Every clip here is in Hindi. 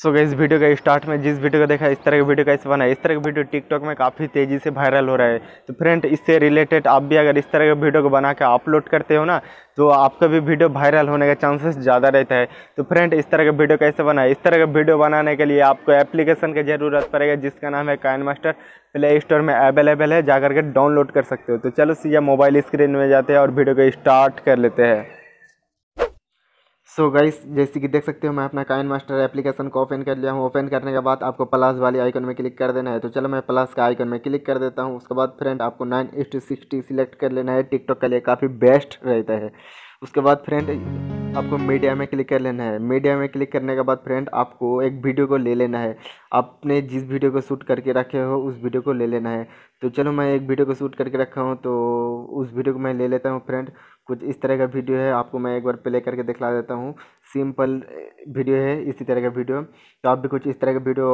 सो गई इस वीडियो का स्टार्ट में जिस वीडियो को देखा इस तरह के वीडियो तो तो तो कैसे बना है इस तरह के वीडियो टिकटॉक में काफ़ी तेज़ी से वायरल हो रहा है तो फ्रेंड इससे रिलेटेड आप भी अगर इस तरह के वीडियो को बना के अपलोड करते हो ना तो आपका भी वीडियो वायरल होने का चांसेस ज़्यादा रहता है तो फ्रेंड इस तरह का वीडियो कैसे बना इस तरह का वीडियो बनाने के लिए आपको एप्लीकेशन की ज़रूरत पड़ेगा जिसका नाम है काइन मास्टर प्ले स्टोर में अवेलेबल है जा करके डाउनलोड कर सकते हो तो चलो सीधा मोबाइल स्क्रीन में जाते हैं और वीडियो को स्टार्ट कर लेते हैं सो so गाइस जैसे कि देख सकते हो मैं अपना काइन मास्टर एप्लीकेशन को ओपन कर लिया हूँ ओपन करने के बाद आपको प्लस वाली आइकन में क्लिक कर देना है तो चलो मैं प्लस का आइकन में क्लिक कर देता हूँ उसके बाद फ्रेंड आपको nine is to sixteen select कर लेना है टिकटॉक के लिए काफ़ी बेस्ट रहता है उसके बाद फ्रेंड आपको मीडिया में क्लिक कर लेना है मीडिया में क्लिक करने के बाद फ्रेंड आपको एक वीडियो को ले लेना है आपने जिस वीडियो को शूट करके रखे हो उस वीडियो को ले लेना है तो चलो मैं एक वीडियो को शूट करके रखा हूँ तो उस वीडियो को मैं ले लेता हूँ फ्रेंड कुछ इस तरह का वीडियो है आपको मैं एक बार प्ले करके दिखला देता हूँ सिंपल वीडियो है इसी तरह का वीडियो तो आप भी कुछ इस तरह का वीडियो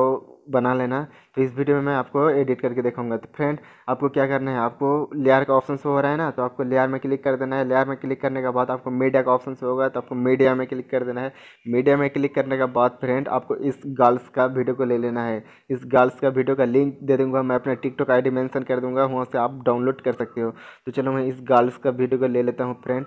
बना लेना तो इस वीडियो में मैं आपको एडिट करके दिखाऊंगा तो फ्रेंड आपको क्या करना है आपको लेयर का ऑप्शन हो रहा है ना तो आपको लेयर में क्लिक कर देना है लेयर में क्लिक करने के बाद आपको मीडिया का ऑप्शन होगा तो आपको मीडिया में क्लिक कर देना है मीडिया में क्लिक करने के बाद फ्रेंड आपको इस गर्ल्स का वीडियो को ले लेना है इस गर्ल्स का वीडियो का लिंक दे दूँगा मैं अपने टिकटॉक आई डी मेंशन कर दूंगा वहाँ से आप डाउनलोड कर सकते हो तो चलो मैं इस गर्ल्स का वीडियो को ले लेता हूँ फ्रेंड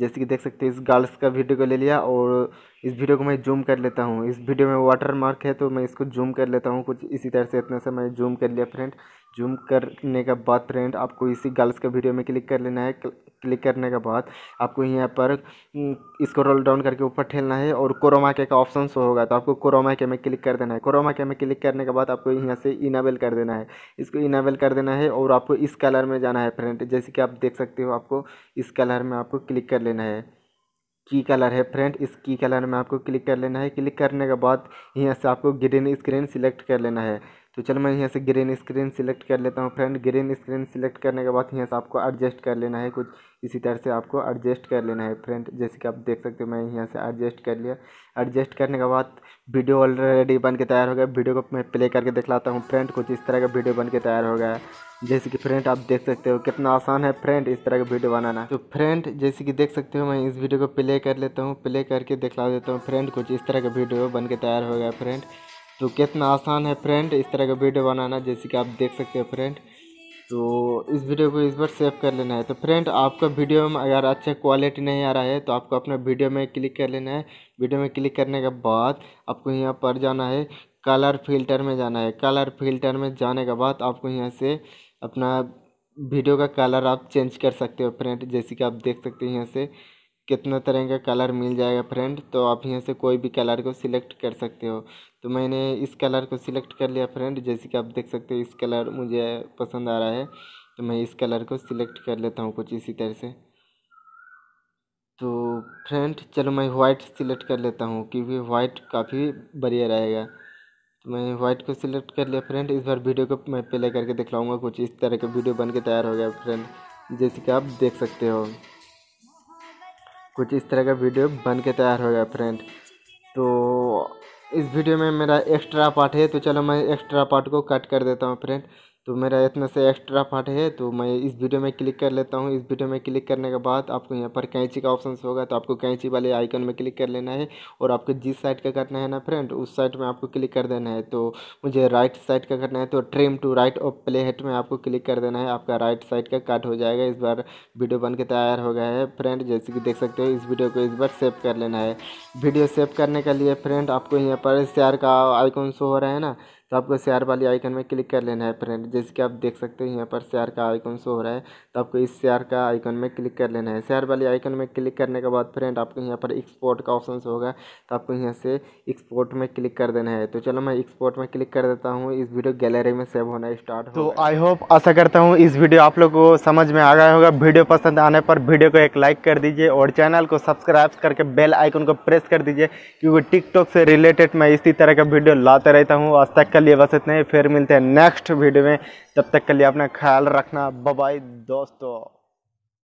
जैसे कि देख सकते हो इस गर्ल्स का वीडियो को ले लिया और इस वीडियो को मैं जूम कर लेता हूँ इस वीडियो में वाटर मार्क है तो मैं इसको जूम कर लेता हूँ कुछ इसी तरह से इतना सा मैं जूम कर लिया फ्रेंड जूम करने के बाद फ्रेंड आपको इसी गर्ल्स के वीडियो में क्लिक कर लेना है क्लिक करने के बाद आपको यहाँ पर हम्म, इसको रोल डाउन करके ऊपर ठेलना है और कोरोमा के का ऑप्शन शो होगा तो आपको कोरोमा के में क्लिक कर देना है कोरोमा के में क्लिक करने के बाद आपको यहाँ से इनाबल कर देना है इसको इनाबल कर देना है और आपको इस कलर में जाना है फ्रेंड जैसे कि आप देख सकते हो आपको इस कलर में आपको क्लिक कर लेना है की कलर है फ्रेंड इस की कलर में आपको क्लिक कर लेना है क्लिक करने के बाद यहाँ से आपको ग्रीन स्क्रीन सिलेक्ट कर लेना है तो चलो मैं यहाँ से ग्रीन स्क्रीन सिलेक्ट कर लेता हूँ फ्रेंड ग्रीन स्क्रीन सिलेक्ट करने के बाद यहाँ से आपको एडजस्ट कर लेना है कुछ इसी तरह से आपको एडजस्ट कर लेना है फ्रेंड जैसे कि आप देख सकते हो मैं यहाँ से एडजस्ट कर लिया एडजस्ट करने के बाद वीडियो ऑलरेडी बन के तैयार हो गया वीडियो को मैं प्ले करके दिखलाता हूँ फ्रेंड कुछ इस तरह का वीडियो बन के तैयार हो गया जैसे कि फ्रेंड आप देख सकते हो कितना आसान है फ्रेंड इस तरह का वीडियो बनाना तो फ्रेंड जैसे कि देख सकते हो मैं इस वीडियो को प्ले कर लेता हूँ प्ले करके दिखला देता हूँ फ्रेंड कुछ इस तरह का वीडियो बन के तैयार हो गया फ्रेंड तो कितना आसान है फ्रेंड इस तरह का वीडियो बनाना जैसे कि आप देख सकते हो फ्रेंड तो इस वीडियो को इस बार सेव कर लेना है तो फ्रेंड आपका वीडियो में अगर अच्छा क्वालिटी नहीं आ रहा है तो आपको अपना वीडियो में क्लिक कर लेना है वीडियो में क्लिक करने के बाद आपको यहाँ पर जाना है कलर फिल्टर में जाना है कलर फिल्टर में जाने के बाद आपको यहाँ से अपना वीडियो का कलर आप चेंज कर सकते हो फ्रेंड जैसे कि आप देख सकते हो यहाँ से कितना तरह का कलर मिल जाएगा फ्रेंड तो आप यहाँ से कोई भी कलर को सिलेक्ट कर सकते हो तो मैंने इस कलर को सिलेक्ट कर लिया फ्रेंड जैसे कि आप देख सकते हो इस कलर मुझे पसंद आ रहा है तो मैं इस कलर को सिलेक्ट कर लेता हूँ कुछ इसी तरह से तो फ्रेंड चलो मैं वाइट सिलेक्ट कर लेता हूँ क्योंकि वाइट काफ़ी बढ़िया रहेगा तो मैं वाइट को सिलेक्ट कर लिया फ्रेंड इस बार वीडियो को मैं प्ले करके दिखलाऊंगा कुछ इस तरह का वीडियो बन के तैयार हो गया फ्रेंड जैसे कि आप देख सकते हो कुछ इस तरह का वीडियो बन के तैयार हो गया फ्रेंड तो इस वीडियो में मेरा एक्स्ट्रा पार्ट है तो चलो मैं एक्स्ट्रा पार्ट को कट कर देता हूँ फ्रेंड तो मेरा इतना से एक्स्ट्रा पार्ट है तो मैं इस वीडियो में क्लिक कर लेता हूँ इस वीडियो में क्लिक करने के बाद आपको यहाँ पर कैंची का ऑप्शन होगा तो आपको कैंची वाले आइकन में क्लिक कर लेना है और आपको जिस साइड का करना है ना फ्रेंड उस साइड में आपको क्लिक कर देना है तो मुझे राइट साइड का करना है तो ट्रिम टू राइट और प्ले हेड में आपको क्लिक कर देना है आपका राइट साइड का कट हो जाएगा इस बार वीडियो बन के तैयार हो गया है फ्रेंड जैसे कि देख सकते हो इस वीडियो को इस बार सेव कर लेना है वीडियो सेव करने के लिए फ्रेंड आपको यहाँ पर शेयर का आइकन शो हो रहा है ना तो आपको शेयर वाली आइकन में क्लिक कर लेना है फ्रेंड जैसे कि आप देख सकते हैं यहाँ पर शेयर का आइकन शो हो रहा है तो आपको इस शेयर का आइकन में क्लिक कर लेना है शेयर वाली आइकन में क्लिक करने के बाद फ्रेंड आपको यहाँ पर एक्सपोर्ट का ऑप्शन होगा तो आपको यहाँ से एक्सपोर्ट में क्लिक कर देना है तो चलो मैं एक्सपोर्ट में क्लिक कर देता हूँ इस वीडियो गैलरी में सेव होना स्टार्ट तो आई होप आशा करता हूँ इस वीडियो आप लोग को समझ में आ गया होगा वीडियो पसंद आने पर वीडियो को एक लाइक कर दीजिए और चैनल को सब्सक्राइब करके बेल आइकन को प्रेस कर दीजिए क्योंकि टिकटॉक से रिलेटेड मैं इसी तरह का वीडियो लाते रहता हूँ आज तक लिए बस इतने ही फिर मिलते हैं नेक्स्ट वीडियो में तब तक के लिए अपना ख्याल रखना बबाई दोस्तों